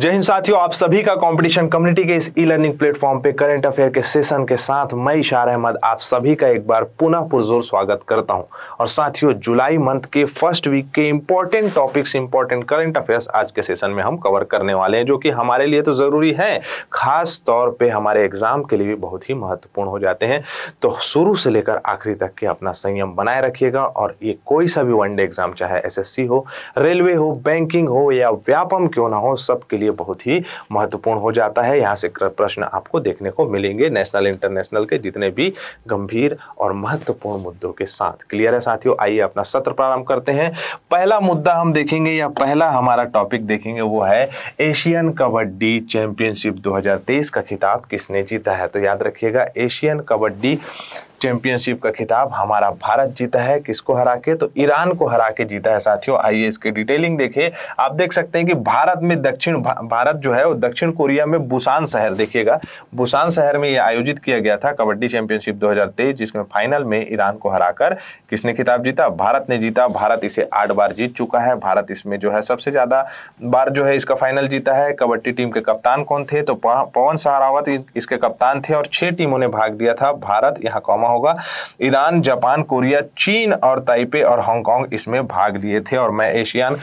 जय हिंद साथियों आप सभी का कंपटीशन कम्युनिटी के इस ई लर्निंग प्लेटफॉर्म पे करंट अफेयर के सेशन के साथ मैं इशार अहमद आप सभी का एक बार पुनः पुरजोर स्वागत करता हूं और साथियों जुलाई मंथ के फर्स्ट वीक के important topics important current affairs आज के सेशन में हम कवर करने वाले हैं जो कि हमारे लिए तो ज़रूरी है खास तौर पर हमारे एग्जाम के लिए भी बहुत ही महत्वपूर्ण हो जाते हैं तो शुरू से लेकर आखिरी तक के अपना संयम बनाए रखिएगा और ये कोई सा भी वनडे एग्जाम चाहे एस हो रेलवे हो बैंकिंग हो या व्यापम क्यों ना हो सबके लिए लिए बहुत ही महत्वपूर्ण हो जाता है यहाँ से प्रश्न आपको देखने को मिलेंगे नेशनल इंटरनेशनल के जितने भी गंभीर और महत्वपूर्ण मुद्दों के साथ क्लियर है साथियों आइए अपना सत्र प्रारंभ करते हैं पहला मुद्दा हम देखेंगे या पहला हमारा टॉपिक देखेंगे वो है एशियन कबड्डी चैंपियनशिप दो का खिताब किसने जीता है तो याद रखिएगा एशियन कबड्डी चैंपियनशिप का खिताब हमारा भारत जीता है किसको हरा के तो ईरान को हरा के जीता है साथियों आइए इसके डिटेलिंग देखिए आप देख सकते हैं कि भारत में दक्षिण भारत जो है वो दक्षिण कोरिया में बुसान शहर देखिएगा बुसान शहर में यह आयोजित किया गया था कबड्डी चैंपियनशिप 2023 जिसमें फाइनल में ईरान को हराकर किसने खिताब जीता भारत ने जीता भारत इसे आठ बार जीत चुका है भारत इसमें जो है सबसे ज्यादा बार जो है इसका फाइनल जीता है कबड्डी टीम के कप्तान कौन थे तो पवन सहरावत इसके कप्तान थे और छह टीमों ने भाग दिया था भारत यहाँ कॉमा होगा ईरान जापान कोरिया चीन और ताइपे और हांगकांग इसमें भाग लिए थे और मैं एशियान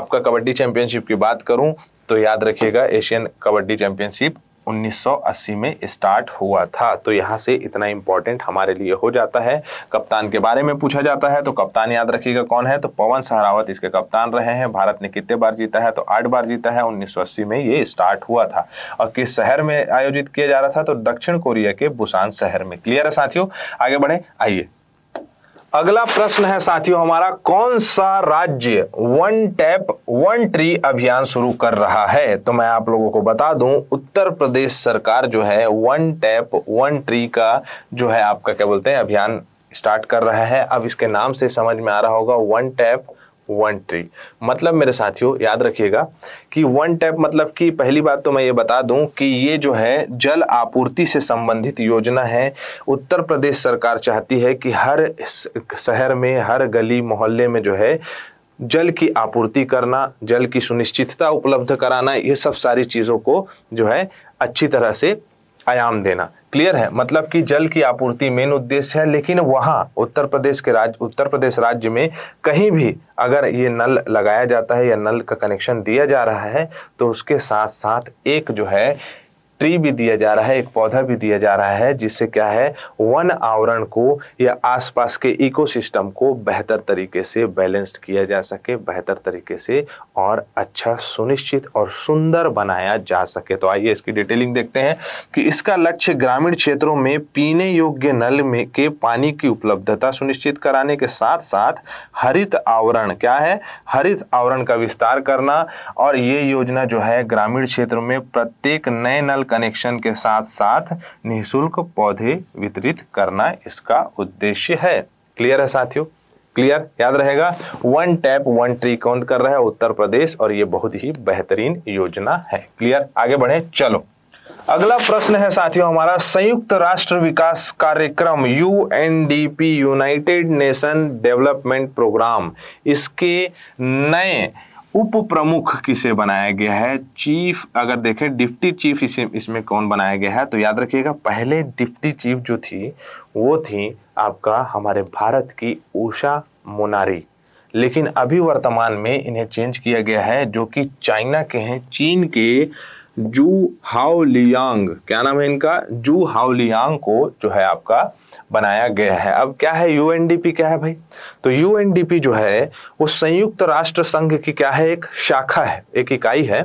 आपका कबड्डी चैंपियनशिप की बात करूं तो याद रखिएगा एशियन कबड्डी चैंपियनशिप 1980 में स्टार्ट हुआ था तो यहाँ से इतना इंपॉर्टेंट हमारे लिए हो जाता है कप्तान के बारे में पूछा जाता है तो कप्तान याद रखिएगा कौन है तो पवन सहरावत इसके कप्तान रहे हैं भारत ने कितने बार जीता है तो आठ बार जीता है उन्नीस में ये स्टार्ट हुआ था और किस शहर में आयोजित किया जा रहा था तो दक्षिण कोरिया के बुसान शहर में क्लियर है साथियों आगे बढ़े आइए अगला प्रश्न है साथियों हमारा कौन सा राज्य वन टैप वन ट्री अभियान शुरू कर रहा है तो मैं आप लोगों को बता दूं उत्तर प्रदेश सरकार जो है वन टैप वन ट्री का जो है आपका क्या बोलते हैं अभियान स्टार्ट कर रहा है अब इसके नाम से समझ में आ रहा होगा वन टैप वन ट्री मतलब मेरे साथियों याद रखिएगा कि वन टैप मतलब कि पहली बात तो मैं ये बता दूं कि ये जो है जल आपूर्ति से संबंधित योजना है उत्तर प्रदेश सरकार चाहती है कि हर शहर में हर गली मोहल्ले में जो है जल की आपूर्ति करना जल की सुनिश्चितता उपलब्ध कराना ये सब सारी चीज़ों को जो है अच्छी तरह से आयाम देना क्लियर है मतलब कि जल की आपूर्ति मेन उद्देश्य है लेकिन वहाँ उत्तर प्रदेश के राज्य उत्तर प्रदेश राज्य में कहीं भी अगर ये नल लगाया जाता है या नल का कनेक्शन दिया जा रहा है तो उसके साथ साथ एक जो है ट्री भी दिया जा रहा है एक पौधा भी दिया जा रहा है जिससे क्या है वन आवरण को या आसपास के इकोसिस्टम को बेहतर तरीके से बैलेंस्ड किया जा सके बेहतर तरीके से और अच्छा सुनिश्चित और सुंदर बनाया जा सके तो आइए इसकी डिटेलिंग देखते हैं कि इसका लक्ष्य ग्रामीण क्षेत्रों में पीने योग्य नल में के पानी की उपलब्धता सुनिश्चित कराने के साथ साथ हरित आवरण क्या है हरित आवरण का विस्तार करना और ये योजना जो है ग्रामीण क्षेत्रों में प्रत्येक नए नल कनेक्शन के साथ साथ निःशुल्क पौधे वितरित करना इसका उद्देश्य है क्लियर है साथियों क्लियर याद रहेगा वन टैप वन ट्री कौन कर रहा है उत्तर प्रदेश और ये बहुत ही बेहतरीन योजना है क्लियर आगे बढ़े चलो अगला प्रश्न है साथियों हमारा संयुक्त राष्ट्र विकास कार्यक्रम UNDP United Nation development programme इसके नए उप प्रमुख किसे बनाया गया है चीफ अगर देखें डिप्टी चीफ इसे इसमें कौन बनाया गया है तो याद रखिएगा पहले डिप्टी चीफ जो थी वो थी आपका हमारे भारत की उषा मोनारी लेकिन अभी वर्तमान में इन्हें चेंज किया गया है जो कि चाइना के हैं चीन के जू लियांग क्या नाम है इनका जू लियांग को जो है आपका बनाया गया है अब क्या है यूएनडीपी क्या है भाई तो यूएनडीपी जो है वो संयुक्त राष्ट्र संघ की क्या है एक शाखा है एक इकाई है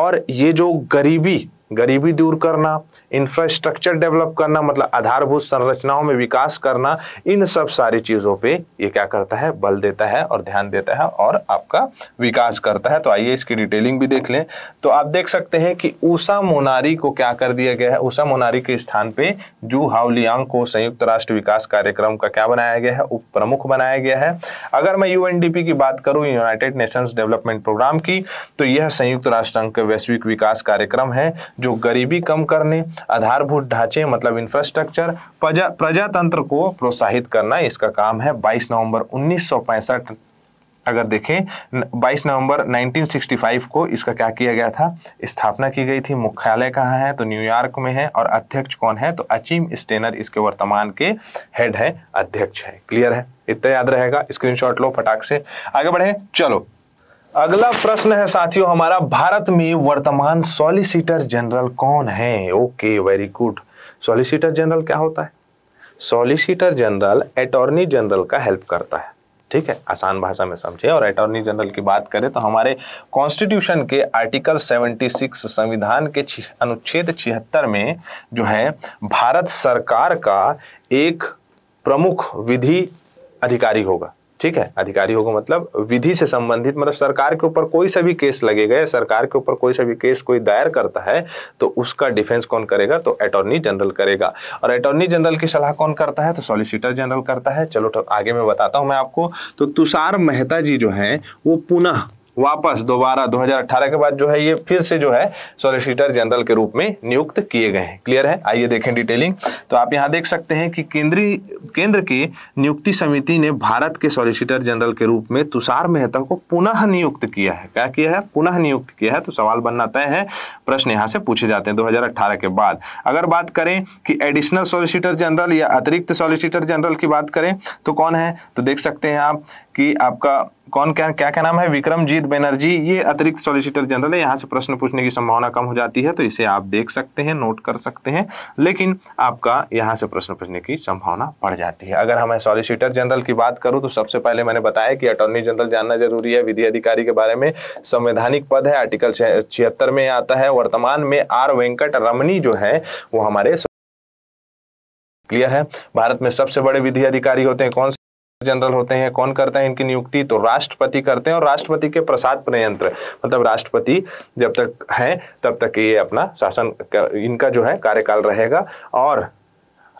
और ये जो गरीबी गरीबी दूर करना इंफ्रास्ट्रक्चर डेवलप करना मतलब आधारभूत संरचनाओं में विकास करना इन सब सारी चीज़ों पे ये क्या करता है बल देता है और ध्यान देता है और आपका विकास करता है तो आइए इसकी डिटेलिंग भी देख लें तो आप देख सकते हैं कि ऊषा मोनारी को क्या कर दिया गया है ऊषा मोनारी के स्थान पर जू हावलियांग को संयुक्त राष्ट्र विकास कार्यक्रम का क्या बनाया गया है उप प्रमुख बनाया गया है अगर मैं यू की बात करूँ यूनाइटेड नेशंस डेवलपमेंट प्रोग्राम की तो यह संयुक्त राष्ट्र संघ का वैश्विक विकास कार्यक्रम है जो गरीबी कम करने आधारभूत ढांचे मतलब इंफ्रास्ट्रक्चर प्रजा प्रजातंत्र को प्रोत्साहित करना इसका काम है 22 नवंबर उन्नीस अगर देखें 22 नवंबर 1965 को इसका क्या किया गया था स्थापना की गई थी मुख्यालय कहाँ है तो न्यूयॉर्क में है और अध्यक्ष कौन है तो अचीम स्टेनर इसके वर्तमान के हेड है अध्यक्ष है क्लियर है इतना याद रहेगा स्क्रीनशॉट लो फटाक से आगे बढ़े चलो अगला प्रश्न है साथियों हमारा भारत में वर्तमान सॉलिसिटर जनरल कौन है okay very good solicitor general क्या होता है सॉलिसिटर जनरल अटॉर्नी जनरल का हेल्प करता है ठीक है आसान भाषा में समझे और अटॉर्नी जनरल की बात करें तो हमारे कॉन्स्टिट्यूशन के आर्टिकल 76 संविधान के अनुच्छेद छिहत्तर में जो है भारत सरकार का एक प्रमुख विधि अधिकारी होगा ठीक है अधिकारी होगा मतलब विधि से संबंधित मतलब सरकार के ऊपर कोई सा भी केस लगेगा या सरकार के ऊपर कोई सा भी केस कोई दायर करता है तो उसका डिफेंस कौन करेगा तो अटॉर्नी जनरल करेगा और अटॉर्नी जनरल की सलाह कौन करता है तो सॉलिसिटर जनरल करता है चलो तो आगे मैं बताता हूं मैं आपको तो तुषार मेहता जी जो है वो पुनः वापस दोबारा 2018 के बाद जो है ये फिर से जो है सॉलिसिटर जनरल के रूप में नियुक्त किए गए हैं क्लियर है आइए देखें डिटेलिंग तो आप यहाँ देख सकते हैं कि केंद्रीय केंद्र की नियुक्ति समिति ने भारत के सॉलिसिटर जनरल के रूप में तुषार मेहता को पुनः नियुक्त किया है क्या किया है पुनः नियुक्त किया है तो सवाल बनना तय है प्रश्न यहाँ से पूछे जाते हैं दो के बाद अगर बात करें कि एडिशनल सॉलिसिटर जनरल या अतिरिक्त सॉलिसिटर जनरल की बात करें तो कौन है तो देख सकते हैं आप कि आपका कौन क्या क्या क्या नाम है विक्रमजीत बनर्जी ये अतिरिक्त सॉलिसिटर जनरल है यहाँ से प्रश्न पूछने की संभावना कम हो जाती है तो इसे आप देख सकते हैं नोट कर सकते हैं लेकिन आपका यहाँ से प्रश्न पूछने की संभावना बढ़ जाती है अगर हमें सॉलिसिटर जनरल की बात करूँ तो सबसे पहले मैंने बताया कि अटॉर्नी जनरल जानना जरूरी है विधि अधिकारी के बारे में संवैधानिक पद है आर्टिकल छिहत्तर में आता है वर्तमान में आर वेंकट रमनी जो है वो हमारे क्लियर है भारत में सबसे बड़े विधि अधिकारी होते हैं कौन जनरल होते हैं कौन करता है इनकी नियुक्ति तो राष्ट्रपति करते हैं और राष्ट्रपति के प्रसाद प्रयंत्र मतलब राष्ट्रपति जब तक हैं तब तक ये अपना शासन इनका जो है कार्यकाल रहेगा और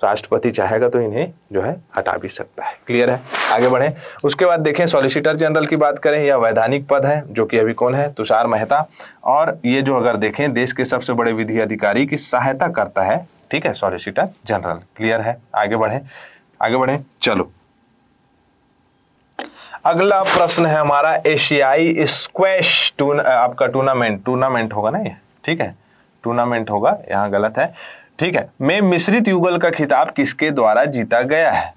राष्ट्रपति चाहेगा तो इन्हें जो है हटा भी सकता है क्लियर है आगे बढ़े उसके बाद देखें सॉलिसिटर जनरल की बात करें या वैधानिक पद है जो कि अभी कौन है तुषार मेहता और ये जो अगर देखें देश के सबसे बड़े विधि अधिकारी की सहायता करता है ठीक है सॉलिसिटर जनरल क्लियर है आगे बढ़े आगे बढ़े चलो अगला प्रश्न है हमारा एशियाई स्क्वैश टून आपका टूर्नामेंट टूर्नामेंट होगा ना ये ठीक है टूर्नामेंट होगा यहाँ गलत है ठीक है में मिश्रित युगल का खिताब किसके द्वारा जीता गया है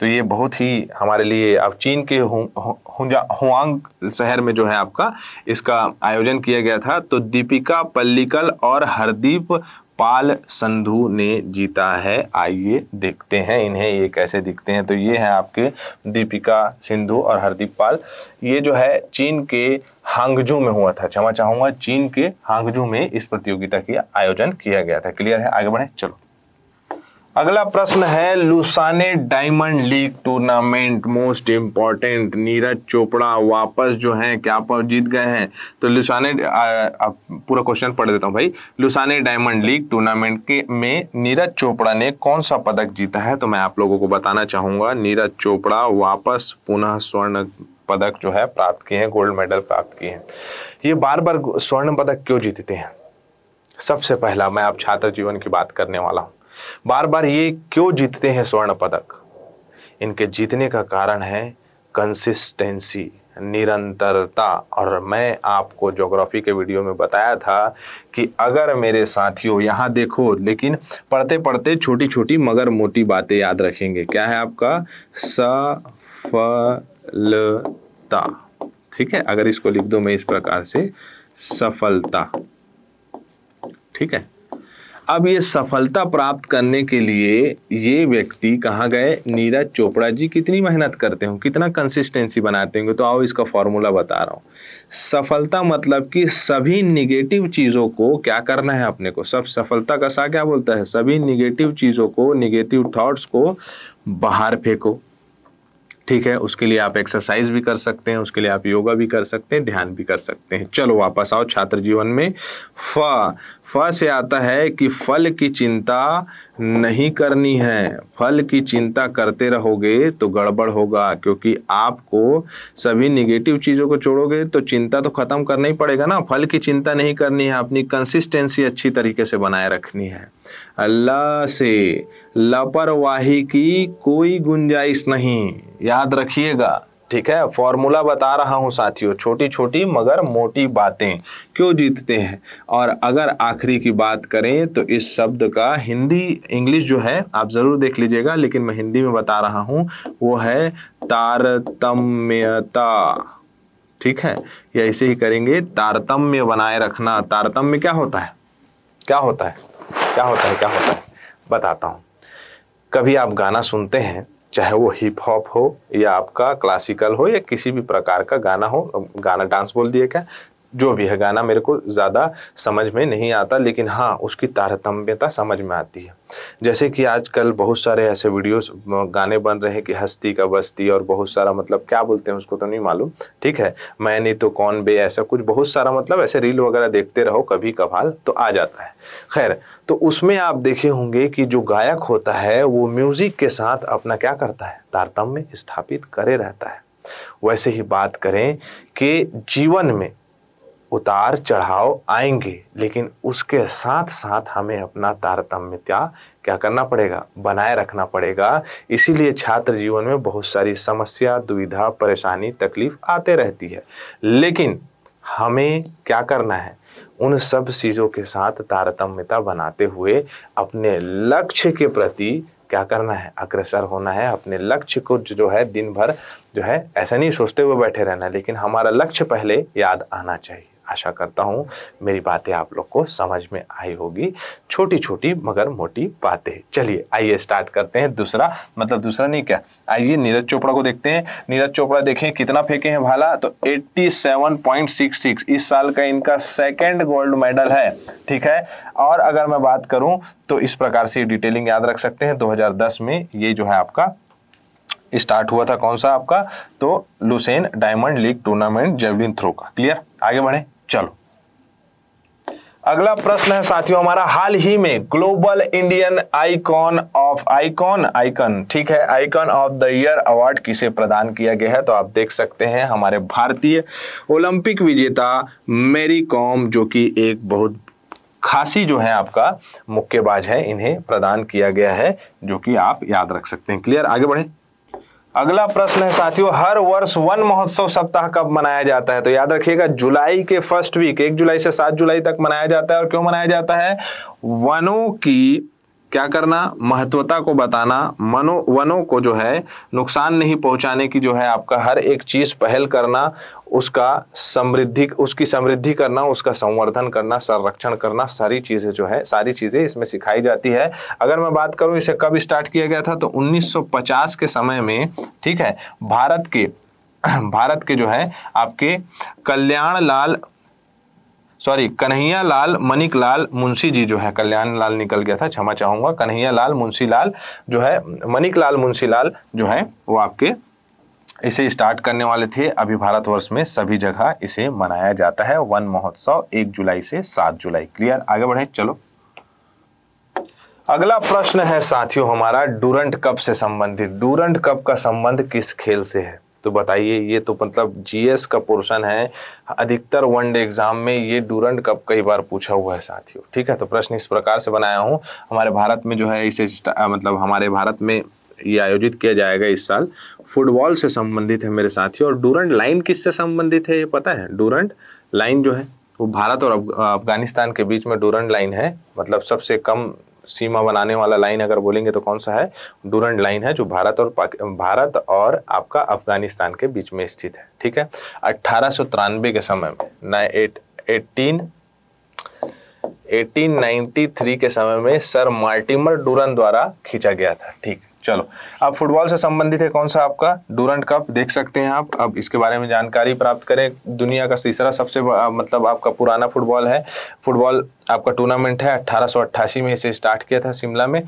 तो ये बहुत ही हमारे लिए अब चीन के हुआंग शहर में जो है आपका इसका आयोजन किया गया था तो दीपिका पल्लिकल और हरदीप पाल संधु ने जीता है आइए देखते हैं इन्हें ये कैसे दिखते हैं तो ये है आपके दीपिका सिंधु और हरदीप पाल ये जो है चीन के हांगजू में हुआ था क्षमा चाहूंगा चीन के हांगजू में इस प्रतियोगिता की आयोजन किया गया था क्लियर है आगे बढ़े चलो अगला प्रश्न है Lausanne diamond league tournament most important Neeraj Chopra वापस जो है क्या जीत गए हैं तो लुसाने पूरा क्वेश्चन पढ़ देता हूँ भाई लुसाने डायमंड लीग टूर्नामेंट के में नीरज चोपड़ा ने कौन सा पदक जीता है तो मैं आप लोगों को बताना चाहूंगा नीरज चोपड़ा वापस पुनः स्वर्ण पदक जो है प्राप्त किए हैं गोल्ड मेडल प्राप्त किए हैं ये बार बार स्वर्ण पदक क्यों जीतते हैं सबसे पहला मैं आप छात्र जीवन की बात करने वाला हूँ बार बार ये क्यों जीतते हैं स्वर्ण पदक इनके जीतने का कारण है कंसिस्टेंसी निरंतरता और मैं आपको ज्योग्राफी के वीडियो में बताया था कि अगर मेरे साथियों यहाँ देखो लेकिन पढ़ते पढ़ते छोटी छोटी मगर मोटी बातें याद रखेंगे क्या है आपका सफलता ठीक है अगर इसको लिख दो मैं इस प्रकार से सफलता ठीक है अब ये सफलता प्राप्त करने के लिए ये व्यक्ति कहाँ गए नीरज चोपड़ा जी कितनी मेहनत करते हो कितना कंसिस्टेंसी बनाते होंगे तो आओ इसका फॉर्मूला बता रहा हूँ सफलता मतलब कि सभी निगेटिव चीज़ों को क्या करना है अपने को सब सफलता का सा क्या बोलता है सभी निगेटिव चीज़ों को निगेटिव थाट्स को बाहर फेंको ठीक है उसके लिए आप एक्सरसाइज भी कर सकते हैं उसके लिए आप योगा भी कर सकते हैं ध्यान भी कर सकते हैं चलो वापस आओ छात्र जीवन में फ फ से आता है कि फल की चिंता नहीं करनी है फल की चिंता करते रहोगे तो गड़बड़ होगा क्योंकि आपको सभी निगेटिव चीज़ों को छोड़ोगे तो चिंता तो ख़त्म करना ही पड़ेगा ना फल की चिंता नहीं करनी है अपनी कंसिस्टेंसी अच्छी तरीके से बनाए रखनी है अल्लाह से लापरवाही की कोई गुंजाइश नहीं याद रखिएगा ठीक है फॉर्मूला बता रहा हूँ साथियों छोटी छोटी मगर मोटी बातें क्यों जीतते हैं और अगर आखिरी की बात करें तो इस शब्द का हिंदी इंग्लिश जो है आप ज़रूर देख लीजिएगा लेकिन मैं हिंदी में बता रहा हूँ वो है तारतम्यता ठीक है या इसे ही करेंगे तारतम्य बनाए रखना तारतम्य क्या होता है क्या होता है क्या होता है क्या होता है बताता हूं कभी आप गाना सुनते हैं चाहे वो हिप हॉप हो या आपका क्लासिकल हो या किसी भी प्रकार का गाना हो गाना डांस बोल दिए क्या जो भी है गाना मेरे को ज़्यादा समझ में नहीं आता लेकिन हाँ उसकी तारतम्यता समझ में आती है जैसे कि आजकल बहुत सारे ऐसे वीडियोस गाने बन रहे हैं कि हस्ती का बस्ती और बहुत सारा मतलब क्या बोलते हैं उसको तो नहीं मालूम ठीक है मैं नहीं तो कौन बे ऐसा कुछ बहुत सारा मतलब ऐसे रील वगैरह देखते रहो कभी कभाल तो आ जाता है खैर तो उसमें आप देखे होंगे कि जो गायक होता है वो म्यूज़िक के साथ अपना क्या करता है तारतम्य स्थापित करे रहता है वैसे ही बात करें कि जीवन में उतार चढ़ाव आएंगे लेकिन उसके साथ साथ हमें अपना तारतम्यता क्या करना पड़ेगा बनाए रखना पड़ेगा इसीलिए छात्र जीवन में बहुत सारी समस्या दुविधा परेशानी तकलीफ आते रहती है लेकिन हमें क्या करना है उन सब चीज़ों के साथ तारतम्यता बनाते हुए अपने लक्ष्य के प्रति क्या करना है अग्रसर होना है अपने लक्ष्य को जो है दिन भर जो है ऐसा नहीं सोचते हुए बैठे रहना लेकिन हमारा लक्ष्य पहले याद आना चाहिए आशा करता हूँ मेरी बातें आप लोग को समझ में आई होगी छोटी छोटी मगर मोटी बातें चलिए आइए स्टार्ट करते हैं दूसरा मतलब दूसरा नहीं क्या आइए नीरज चोपड़ा को देखते हैं नीरज चोपड़ा देखें कितना फेंके हैं भाला तो 87.66 इस साल का इनका सेकेंड गोल्ड मेडल है ठीक है और अगर मैं बात करूं तो इस प्रकार से डिटेलिंग याद रख सकते हैं दो में ये जो है आपका स्टार्ट हुआ था कौन सा आपका तो Lausanne diamond league tournament javelin throw का क्लियर आगे बढ़े चलो अगला प्रश्न है साथियों हमारा हाल ही में global Indian icon of icon icon ठीक है icon of the year award किसे प्रदान किया गया है तो आप देख सकते हैं हमारे भारतीय ओलंपिक विजेता मेरी कॉम जो कि एक बहुत खासी जो है आपका मुक्केबाज है इन्हें प्रदान किया गया है जो कि आप याद रख सकते हैं क्लियर आगे बढ़े अगला प्रश्न है साथियों हर वर्ष वन महोत्सव सप्ताह कब मनाया जाता है तो याद रखिएगा जुलाई के फर्स्ट वीक एक जुलाई से सात जुलाई तक मनाया जाता है और क्यों मनाया जाता है वनों की क्या करना महत्वता को बताना मनो वनों को जो है नुकसान नहीं पहुंचाने की जो है आपका हर एक चीज़ पहल करना उसका समृद्धि उसकी समृद्धि करना उसका संवर्धन करना संरक्षण करना सारी चीज़ें जो है सारी चीज़ें इसमें सिखाई जाती है अगर मैं बात करूं इसे कब स्टार्ट किया गया था तो 1950 के समय में ठीक है भारत के भारत के जो है आपके कल्याण लाल सॉरी कन्हैया लाल मनिक लाल मुंशी जी जो है कल्याण लाल निकल गया था क्षमा चाहूंगा कन्हैया लाल मुंशी लाल जो है मनिक लाल मुंशी लाल जो है वो आपके इसे स्टार्ट करने वाले थे अभी भारतवर्ष में सभी जगह इसे मनाया जाता है वन महोत्सव एक जुलाई से सात जुलाई क्लियर आगे बढ़े चलो अगला प्रश्न है साथियों हमारा डूरंट कप से संबंधित डूरंट कप का संबंध किस खेल से है तो बताइए ये तो मतलब जीएस का पोर्शन है अधिकतर वनडे एग्जाम में ये डूरंट कप कई बार पूछा हुआ है साथियों ठीक है तो प्रश्न इस प्रकार से बनाया हूँ हमारे भारत में जो है इसे मतलब हमारे भारत में ये आयोजित किया जाएगा इस साल फुटबॉल से संबंधित है मेरे साथियों और डूरंट लाइन किससे संबंधित है ये पता है डूरंट लाइन जो है वो भारत और अफगानिस्तान के बीच में डूरंट लाइन है मतलब सबसे कम सीमा बनाने वाला लाइन अगर बोलेंगे तो कौन सा है डूरंड लाइन है जो भारत और भारत और आपका अफगानिस्तान के बीच में स्थित है ठीक है अट्ठारह के समय में एटीन 1893 के समय में सर मार्टिमर डूरन द्वारा खींचा गया था ठीक है चलो अब फुटबॉल से संबंधित है कौन सा आपका डूरंट कप देख सकते हैं आप अब इसके बारे में जानकारी प्राप्त करें दुनिया का तीसरा सबसे मतलब आपका पुराना फुटबॉल है फुटबॉल आपका टूर्नामेंट है अट्ठारह में इसे स्टार्ट किया था शिमला में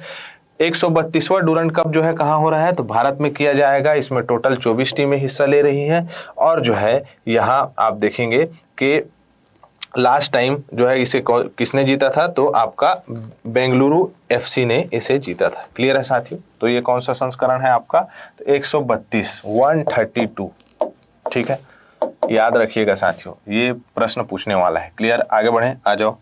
एक सौ बत्तीसवा डूरंड कप जो है कहाँ हो रहा है तो भारत में किया जाएगा इसमें टोटल 24 टीमें हिस्सा ले रही हैं और जो है यहाँ आप देखेंगे कि लास्ट टाइम जो है इसे किसने जीता था तो आपका बेंगलुरु एफसी ने इसे जीता था क्लियर है साथियों तो ये कौन सा संस्करण है आपका तो 132 132 ठीक है याद रखिएगा साथियों ये प्रश्न पूछने वाला है क्लियर आगे बढ़े आ जाओ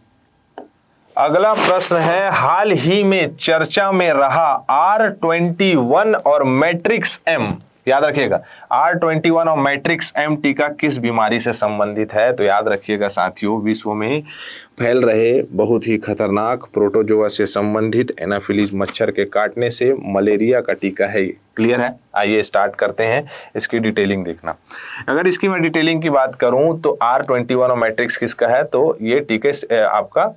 अगला प्रश्न है हाल ही में चर्चा में रहा आर ट्वेंटी वन और मैट्रिक्स एम याद रखिएगा आर ट्वेंटी वन और मैट्रिक्स एम टीका किस बीमारी से संबंधित है तो याद रखिएगा साथियों विश्व में फैल रहे बहुत ही खतरनाक प्रोटोजोआ से संबंधित एनाफिलीज मच्छर के काटने से मलेरिया का टीका है क्लियर है आइए स्टार्ट करते हैं इसकी डिटेलिंग देखना अगर इसकी मैं डिटेलिंग की बात करूं तो आर ट्वेंटी वन और मैट्रिक्स किसका है तो ये टीके आपका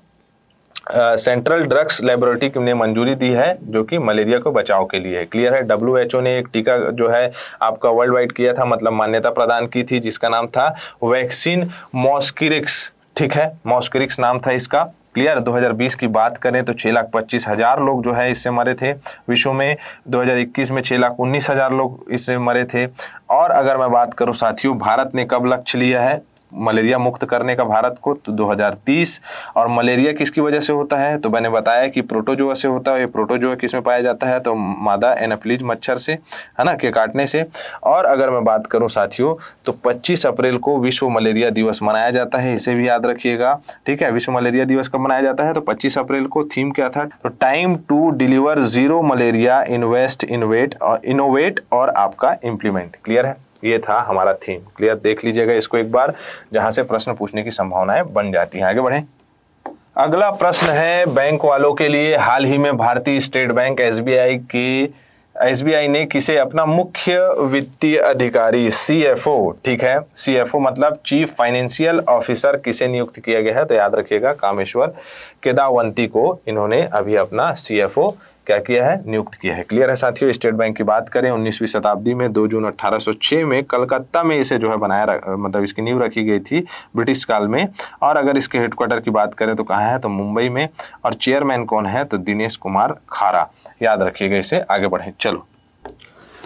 सेंट्रल ड्रग्स लेबोरेटरी ने मंजूरी दी है जो कि मलेरिया को बचाव के लिए है क्लियर है डब्ल्यू ने एक टीका जो है आपका वर्ल्ड वाइड किया था मतलब मान्यता प्रदान की थी जिसका नाम था वैक्सीन मॉस्किरिक्स ठीक है मॉस्किरिक्स नाम था इसका क्लियर 2020 की बात करें तो छः लाख पच्चीस हज़ार लोग जो है इससे मरे थे विश्व में 2021 में छः लाख उन्नीस हज़ार लोग इससे मरे थे और अगर मैं बात करूं साथियों भारत ने कब लक्ष्य लिया है मलेरिया मुक्त करने का भारत को तो 2030 और मलेरिया किसकी वजह से होता है तो मैंने बताया कि प्रोटोजोआ से होता है ये प्रोटोजोआ किस में पाया जाता है तो मादा एनाफ्लीज मच्छर से है ना के काटने से और अगर मैं बात करूं साथियों तो 25 अप्रैल को विश्व मलेरिया दिवस मनाया जाता है इसे भी याद रखिएगा ठीक है विश्व मलेरिया दिवस कब मनाया जाता है तो पच्चीस अप्रैल को थीम क्या था तो time to deliver zero malaria invest innovate और इनोवेट और आपका इम्प्लीमेंट क्लियर है ये था हमारा थीम क्लियर देख लीजिएगा इसको एक बार जहां से प्रश्न पूछने की संभावनाएं बन जाती हैं आगे बढ़ें अगला प्रश्न है बैंक वालों के लिए हाल ही में भारतीय स्टेट बैंक एस की एस ने किसे अपना मुख्य वित्तीय अधिकारी सी ठीक है सी मतलब चीफ फाइनेंशियल ऑफिसर किसे नियुक्त किया गया है तो याद रखिएगा कामेश्वर केदावंती को इन्होंने अभी अपना सी क्या किया है नियुक्त किया है क्लियर है साथियों स्टेट बैंक की बात करें उन्नीसवीं शताब्दी में 2 जून 1806 में कलकत्ता में इसे जो है बनाया मतलब इसकी नींव रखी गई थी ब्रिटिश काल में और अगर इसके हेडक्वार्टर की बात करें तो कहाँ है तो मुंबई में और चेयरमैन कौन है तो दिनेश कुमार खारा याद रखिएगा इसे आगे बढ़े चलो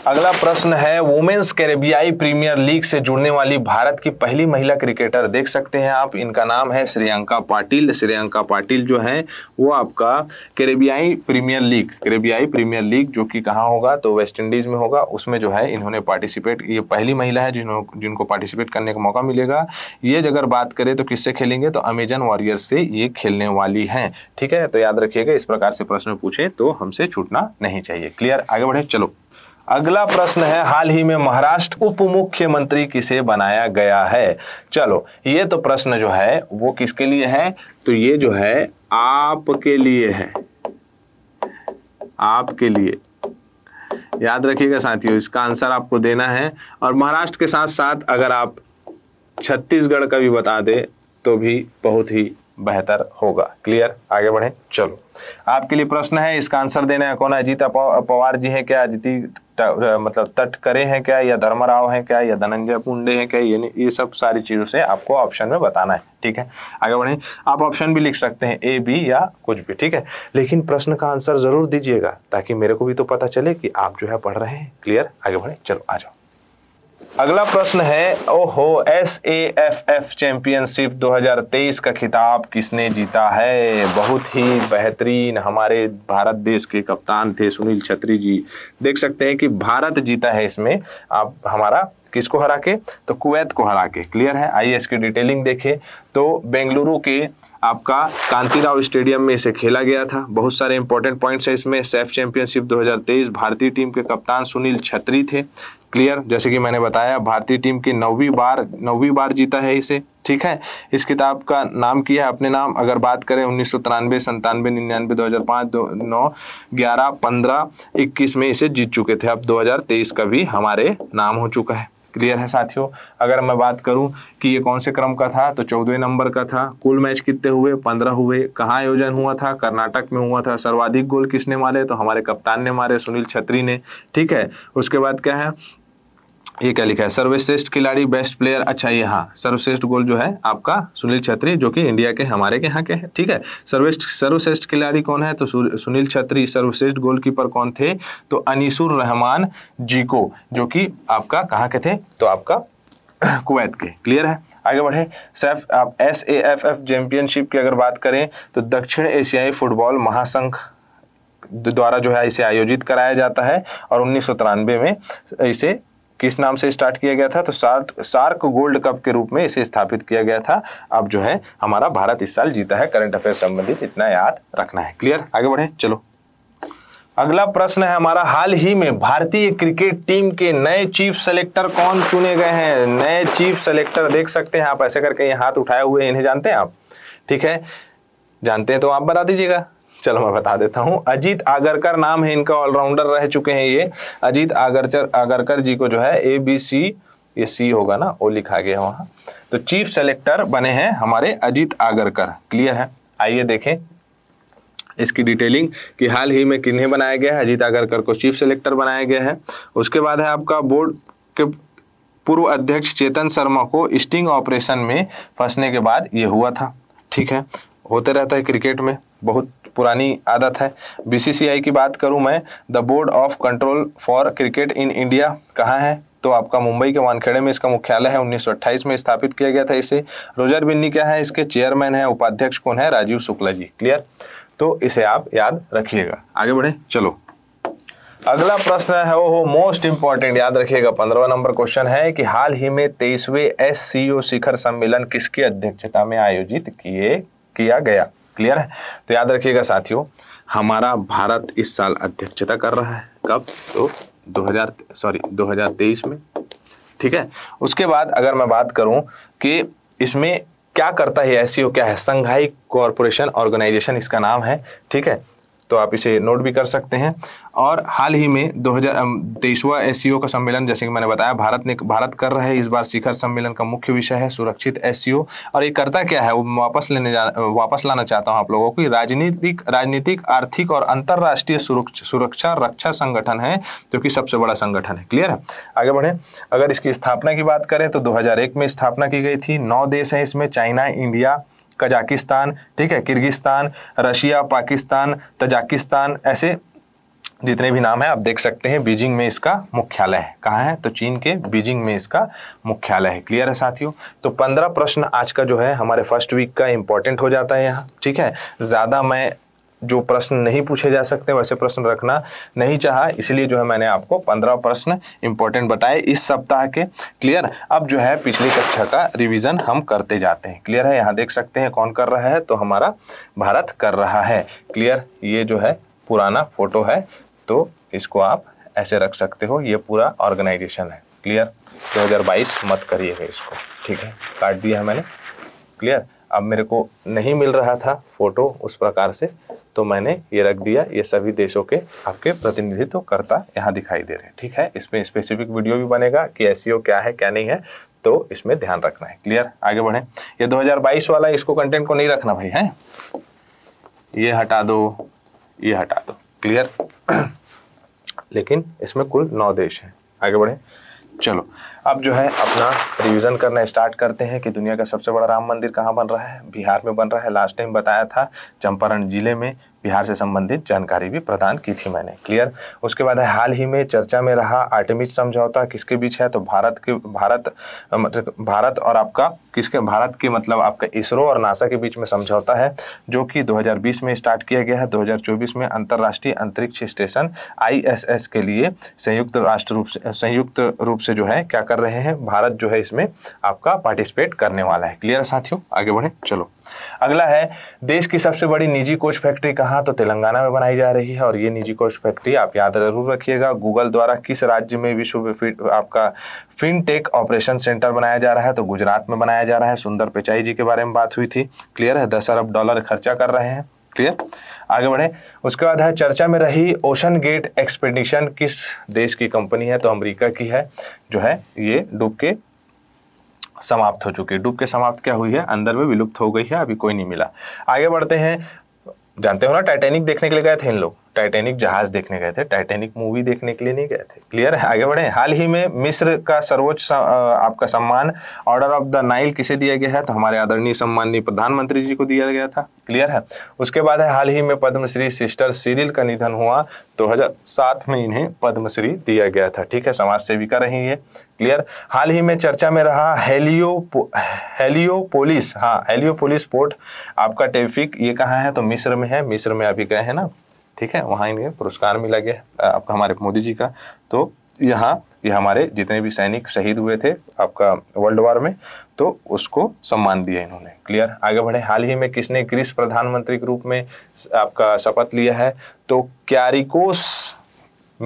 अगला प्रश्न है वुमेन्स कैरेबियाई प्रीमियर लीग से जुड़ने वाली भारत की पहली महिला क्रिकेटर देख सकते हैं आप इनका नाम है श्रेयंका पाटिल श्रेयंका पाटिल जो है वो आपका कैरेबियाई प्रीमियर लीग कैरेबियाई प्रीमियर लीग जो कि कहाँ होगा तो वेस्ट इंडीज़ में होगा उसमें जो है इन्होंने पार्टिसिपेट ये पहली महिला है जिन्हों जिनको पार्टिसिपेट करने का मौका मिलेगा ये अगर बात करें तो किससे खेलेंगे तो अमेजन वॉरियर्स से ये खेलने वाली हैं ठीक है तो याद रखिएगा इस प्रकार से प्रश्न पूछे तो हमसे छूटना नहीं चाहिए क्लियर आगे बढ़े चलो अगला प्रश्न है हाल ही में महाराष्ट्र उप मुख्यमंत्री किसे बनाया गया है चलो ये तो प्रश्न जो है वो किसके लिए है तो ये जो है आपके लिए है आपके लिए याद रखिएगा साथियों इसका आंसर आपको देना है और महाराष्ट्र के साथ साथ अगर आप छत्तीसगढ़ का भी बता दे तो भी बहुत ही बेहतर होगा क्लियर आगे बढ़े चलो आपके लिए प्रश्न है इसका आंसर देना है कौन अजीत पवार जी हैं क्या अदिति मतलब तट करे हैं क्या या धर्मराव हैं क्या या धनंजय पुंडे हैं क्या ये ये सब सारी चीजों से आपको ऑप्शन में बताना है ठीक है आगे बढ़े आप ऑप्शन भी लिख सकते हैं ए बी या कुछ भी ठीक है लेकिन प्रश्न का आंसर जरूर दीजिएगा ताकि मेरे को भी तो पता चले कि आप जो है पढ़ रहे हैं क्लियर आगे बढ़े चलो आ जाओ अगला प्रश्न है ओहो S A F F championship 2023 का खिताब किसने जीता है बहुत ही बेहतरीन हमारे भारत देश के कप्तान थे सुनील छत्री जी देख सकते हैं कि भारत जीता है इसमें आप हमारा किसको हरा के तो कुवैत को हरा के क्लियर है आइए इसकी डिटेलिंग देखें तो बेंगलुरु के आपका कांतिराव स्टेडियम में इसे खेला गया था बहुत सारे इंपॉर्टेंट पॉइंट्स है इसमें सेफ चैंपियनशिप 2023 भारतीय टीम के कप्तान सुनील छत्री थे क्लियर जैसे कि मैंने बताया भारतीय टीम की नौवीं बार नौवीं बार जीता है इसे ठीक है इस किताब का नाम किया है अपने नाम अगर बात करें उन्नीस सौ तिरानवे संतानवे निन्यानवे दो हज़ार पाँच दो नौ ग्यारह पंद्रह इक्कीस में इसे जीत चुके थे अब दो हजार तेईस का भी हमारे नाम हो चुका है क्लियर है साथियों अगर मैं बात करूं कि ये कौन से क्रम का था तो चौदहवें नंबर का था कुल मैच कितने हुए पंद्रह हुए कहाँ आयोजन हुआ था कर्नाटक में हुआ था सर्वाधिक गोल किसने मारे तो हमारे कप्तान ने मारे सुनील छत्री ने ठीक है उसके बाद क्या है ये क्या लिखा है सर्वश्रेष्ठ खिलाड़ी बेस्ट प्लेयर अच्छा ये हाँ सर्वश्रेष्ठ गोल जो है आपका सुनील छत्री जो कि इंडिया के हमारे के यहाँ के हैं ठीक है सर्वश्रेष्ठ सर्वश्रेष्ठ खिलाड़ी कौन है तो सुनील छत्री सर्वश्रेष्ठ गोलकीपर कौन थे तो अनिसुर रहमान जी को जो कि आपका कहाँ के थे तो आपका कुवैत के क्लियर है आगे बढ़े सेफ आप S A F F championship की अगर बात करें तो दक्षिण एशियाई फुटबॉल महासंघ द्वारा जो है इसे आयोजित कराया जाता है और उन्नीस में इसे किस नाम से स्टार्ट किया गया था तो सार्क सार्क गोल्ड कप के रूप में इसे स्थापित किया गया था अब जो है हमारा भारत इस साल जीता है करंट अफेयर संबंधित इतना याद रखना है क्लियर आगे बढ़े चलो अगला प्रश्न है हमारा हाल ही में भारतीय क्रिकेट टीम के नए चीफ सेलेक्टर कौन चुने गए हैं नए चीफ सेलेक्टर देख सकते हैं आप ऐसे करके ये हाथ उठाए हुए इन्हें जानते हैं आप ठीक है जानते हैं तो आप बता दीजिएगा चलो मैं बता देता हूँ अजीत आगरकर नाम है इनका ऑलराउंडर रह चुके हैं ये अजीत आगरचर आगरकर जी को जो है ए बी सी ये सी होगा ना वो लिखा गया वहाँ तो चीफ सेलेक्टर बने हैं हमारे अजीत आगरकर क्लियर है आइए देखें इसकी डिटेलिंग कि हाल ही में किन्हें बनाया गया है अजीत आगरकर को चीफ सेलेक्टर बनाया गया है उसके बाद है आपका बोर्ड के पूर्व अध्यक्ष चेतन शर्मा को स्टिंग ऑपरेशन में फंसने के बाद ये हुआ था ठीक है होते रहता है क्रिकेट में बहुत पुरानी आदत है बीसीसीआई की बात करूं मैं the board of control for cricket in India कहाँ है तो आपका मुंबई के वानखेड़े में इसका मुख्यालय है 1928 में स्थापित किया गया था इसे रोजर बिन्नी क्या है इसके चेयरमैन है उपाध्यक्ष कौन है राजीव शुक्ला जी क्लियर तो इसे आप याद रखिएगा आगे बढ़े चलो अगला प्रश्न है वो मोस्ट इंपॉर्टेंट याद रखिएगा पंद्रवा नंबर क्वेश्चन है कि हाल ही में तेईसवे एस शिखर सम्मेलन किसकी अध्यक्षता में आयोजित किए किया गया क्लियर है तो याद रखिएगा साथियों हमारा भारत इस साल अध्यक्षता कर रहा है कब तो 2000 सॉरी 2023 में ठीक है उसके बाद अगर मैं बात करूं कि इसमें क्या करता है एस क्या है संघाई कॉरपोरेशन ऑर्गेनाइजेशन इसका नाम है ठीक है तो आप इसे नोट भी कर सकते हैं और हाल ही में दो हज़ार एस e का सम्मेलन जैसे कि मैंने बताया भारत ने भारत कर रहे इस बार शिखर सम्मेलन का मुख्य विषय है सुरक्षित एस e और ये करता क्या है वो वापस लेने जा वापस लाना चाहता हूँ आप लोगों को राजनीतिक राजनीतिक आर्थिक और अंतर्राष्ट्रीय सुरक्षा रक्षा संगठन है जो कि सबसे बड़ा संगठन है क्लियर है आगे बढ़े अगर इसकी स्थापना की बात करें तो दो में स्थापना की गई थी नौ देश है इसमें चाइना इंडिया कजाकिस्तान ठीक है किर्गिस्तान रशिया पाकिस्तान तजाकिस्तान ऐसे जितने भी नाम है आप देख सकते हैं बीजिंग में इसका मुख्यालय है कहाँ है तो चीन के बीजिंग में इसका मुख्यालय है क्लियर है साथियों तो पंद्रह प्रश्न आज का जो है हमारे फर्स्ट वीक का इंपॉर्टेंट हो जाता है यहाँ ठीक है ज़्यादा मैं जो प्रश्न नहीं पूछे जा सकते वैसे प्रश्न रखना नहीं चाहा इसलिए जो है मैंने आपको पंद्रह प्रश्न इंपॉर्टेंट बताए इस सप्ताह के क्लियर अब जो है पिछली कक्षा का रिवीजन हम करते जाते हैं क्लियर है यहाँ देख सकते हैं कौन कर रहा है तो हमारा भारत कर रहा है क्लियर ये जो है पुराना फोटो है तो इसको आप ऐसे रख सकते हो ये पूरा ऑर्गेनाइजेशन है क्लियर बाईस मत करिएगा इसको ठीक है काट दिया है मैंने क्लियर अब मेरे को नहीं मिल रहा था फोटो उस प्रकार से तो मैंने ये रख दिया ये सभी देशों के आपके प्रतिनिधित्व करता यहाँ दिखाई दे रहे हैं ठीक है इसमें स्पेसिफिक वीडियो भी बनेगा कि एस e क्या है क्या नहीं है तो इसमें ध्यान रखना है क्लियर आगे बढ़े ये 2022 वाला इसको कंटेंट को नहीं रखना भाई है ये हटा दो ये हटा दो क्लियर लेकिन इसमें कुल नौ देश है आगे बढ़े चलो अब जो है अपना रिवीजन करना स्टार्ट करते हैं कि दुनिया का सबसे बड़ा राम मंदिर कहाँ बन रहा है बिहार में बन रहा है लास्ट टाइम बताया था चंपारण जिले में बिहार से संबंधित जानकारी भी प्रदान की थी मैंने क्लियर उसके बाद है हाल ही में चर्चा में रहा आर्टेमिज समझौता किसके बीच है तो भारत के भारत मतलब भारत और आपका किसके भारत के मतलब आपका इसरो और नासा के बीच में समझौता है जो कि 2020 में स्टार्ट किया गया है 2024 में अंतर्राष्ट्रीय अंतरिक्ष स्टेशन आई के लिए संयुक्त राष्ट्र रूप से संयुक्त रूप से जो है क्या कर रहे हैं भारत जो है इसमें आपका पार्टिसिपेट करने वाला है क्लियर साथियों आगे बढ़े चलो अगला है देश की सबसे बड़ी निजी कोच फैक्ट्री कहाँ तो तेलंगाना में बनाई जा रही है और ये निजी कोच फैक्ट्री आप याद जरूर रखिएगा गूगल द्वारा किस राज्य में विश्व आपका फिनटेक ऑपरेशन सेंटर बनाया जा रहा है तो गुजरात में बनाया जा रहा है सुंदर पिचाई जी के बारे में बात हुई थी क्लियर है दस अरब डॉलर खर्चा कर रहे हैं क्लियर आगे बढ़े उसके बाद है चर्चा में रही ओशन गेट एक्सपेडिशन किस देश की कंपनी है तो अमेरिका की है जो है ये डूब के समाप्त हो चुकी है डूब के समाप्त क्या हुई है अंदर में विलुप्त हो गई है अभी कोई नहीं मिला आगे बढ़ते हैं जानते हो ना टाइटैनिक देखने के लिए गए थे इन लोग टाइटैनिक जहाज देखने गए थे टाइटैनिक मूवी देखने के लिए नहीं गए थे क्लियर है आगे बढ़े हाल ही में मिस्र का सर्वोच्च आपका सम्मान ऑर्डर ऑफ द नाइल किसे दिया गया है तो हमारे आदरणीय सम्माननीय प्रधानमंत्री जी को दिया गया था क्लियर है उसके बाद है हाल ही में पद्मश्री सिस्टर सीरिल का निधन हुआ दो में इन्हें पद्मश्री दिया गया था ठीक है समाज सेविका रही है क्लियर हाल ही में चर्चा में रहा हेलियो हेलियो पोलिस हाँ पोलिस पोर्ट आपका टेफिक ये कहाँ है तो मिस्र में है मिस्र में अभी गए हैं ना ठीक है वहाँ इन्हें पुरस्कार मिला गया आपका हमारे मोदी जी का तो यहाँ ये यह हमारे जितने भी सैनिक शहीद हुए थे आपका वर्ल्ड वॉर में तो उसको सम्मान दिया इन्होंने क्लियर आगे बढ़े हाल ही में किसने ग्रीस प्रधानमंत्री के रूप में आपका शपथ लिया है तो Kyriakos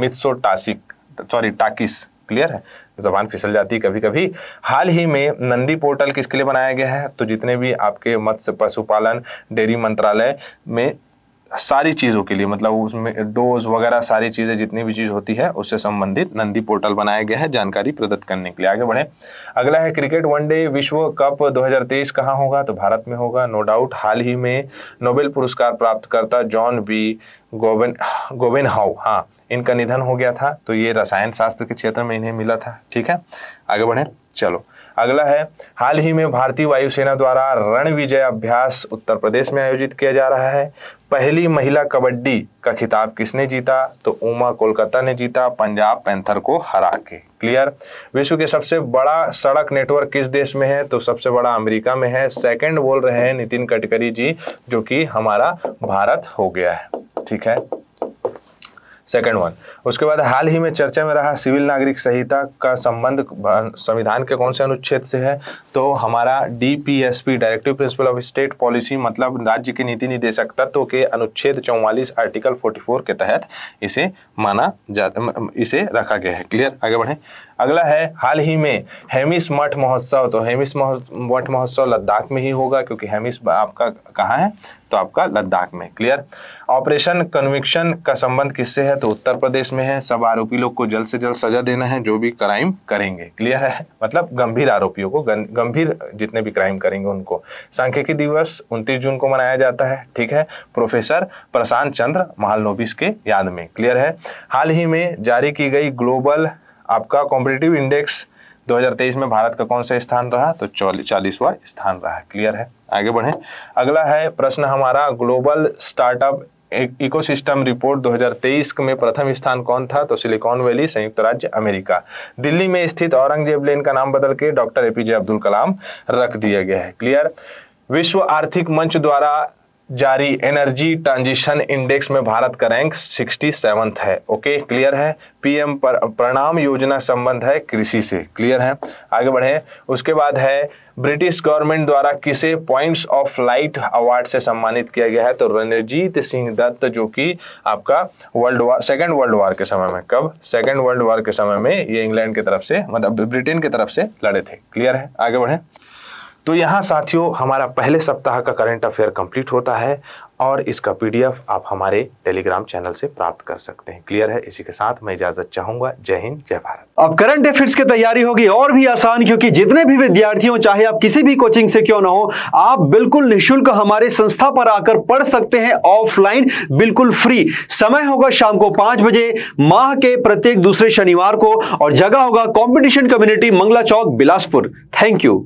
Mitso tasik sorry takis clear है जबान फिसल जाती कभी कभी हाल ही में नंदी पोर्टल किसके लिए बनाया गया है तो जितने भी आपके मत्स्य पशुपालन डेयरी मंत्रालय में सारी चीज़ों के लिए मतलब उसमें डोज वगैरह सारी चीज़ें जितनी भी चीज़ होती है उससे संबंधित नंदी पोर्टल बनाया गया है जानकारी प्रदत्त करने के लिए आगे बढ़े अगला है क्रिकेट वनडे विश्व कप 2023 कहाँ होगा तो भारत में होगा नो डाउट हाल ही में नोबेल पुरस्कार प्राप्तकर्ता जॉन बी गोवेन गोवेन हाउ हाँ इनका निधन हो गया था तो ये रसायन शास्त्र के क्षेत्र में इन्हें मिला था ठीक है आगे बढ़े चलो अगला है हाल ही में भारतीय वायुसेना द्वारा रण विजय अभ्यास उत्तर प्रदेश में आयोजित किया जा रहा है पहली महिला कबड्डी का खिताब किसने जीता तो उमा कोलकाता ने जीता पंजाब पैंथर को हरा के क्लियर विश्व के सबसे बड़ा सड़क नेटवर्क किस देश में है तो सबसे बड़ा अमेरिका में है सेकंड बोल रहे हैं नितिन गडकरी जी जो कि हमारा भारत हो गया है ठीक है सेकेंड वन उसके बाद हाल ही में चर्चा में रहा सिविल नागरिक संहिता का संबंध संविधान के कौन से अनुच्छेद से है तो हमारा DPSP directive principle of state policy मतलब राज्य के नीति निदेशक तत्व के अनुच्छेद चौवालीस आर्टिकल फोर्टी के तहत इसे माना जाता इसे रखा गया है क्लियर आगे बढ़े अगला है हाल ही में हेमिस मठ महोत्सव तो हेमिस मठ महोत्सव लद्दाख में ही होगा क्योंकि हेमिस आपका कहाँ है तो आपका लद्दाख में क्लियर ऑपरेशन कन्विक्शन का संबंध किससे है तो उत्तर प्रदेश में है सब आरोपी लोग को जल्द से जल्द सजा देना है जो भी क्राइम करेंगे क्लियर है मतलब गंभीर आरोपियों को गंभीर जितने भी क्राइम करेंगे उनको सांख्यिकी दिवस उन्तीस जून को मनाया जाता है ठीक है प्रोफेसर प्रशांत चंद्र महालनोबिस के याद में क्लियर है हाल ही में जारी की गई ग्लोबल आपका कॉम्पिटेटिव इंडेक्स 2023 में भारत का कौन सा स्थान रहा तो चालीसवा स्थान रहा क्लियर है आगे बढ़े अगला है प्रश्न हमारा ग्लोबल स्टार्टअप इकोसिस्टम रिपोर्ट 2023 में प्रथम स्थान कौन था तो सिलिकॉन वैली संयुक्त राज्य अमेरिका दिल्ली में स्थित औरंगजेब लेन का नाम बदल के डॉक्टर एपीजे अब्दुल कलाम रख दिया गया है क्लियर विश्व आर्थिक मंच द्वारा जारी एनर्जी ट्रांजिशन इंडेक्स में भारत का रैंक सिक्सटी सेवन्थ है ओके क्लियर है पीएम पर प्रणाम योजना संबंध है कृषि से क्लियर है आगे बढ़े उसके बाद है ब्रिटिश गवर्नमेंट द्वारा किसे पॉइंट्स ऑफ लाइट अवार्ड से सम्मानित किया गया है तो रणजीत सिंह दत्त जो कि आपका world war second world war के समय में कब सेकेंड वर्ल्ड वार के समय में ये इंग्लैंड की तरफ से मतलब ब्रिटेन की तरफ से लड़े थे क्लियर है आगे बढ़े तो यहाँ साथियों हमारा पहले सप्ताह का करंट अफेयर कंप्लीट होता है और इसका पीडीएफ आप हमारे टेलीग्राम चैनल से प्राप्त कर सकते हैं क्लियर है इसी के साथ मैं इजाजत चाहूंगा जय हिंद जय भारत अब करंट अफेयर्स की तैयारी होगी और भी आसान क्योंकि जितने भी विद्यार्थियों चाहे आप किसी भी कोचिंग से क्यों ना हो आप बिल्कुल निःशुल्क हमारे संस्था पर आकर पढ़ सकते हैं ऑफलाइन बिल्कुल फ्री समय होगा शाम को पांच बजे माह के प्रत्येक दूसरे शनिवार को और जगह होगा competition community Mangla Chowk Bilaspur thank you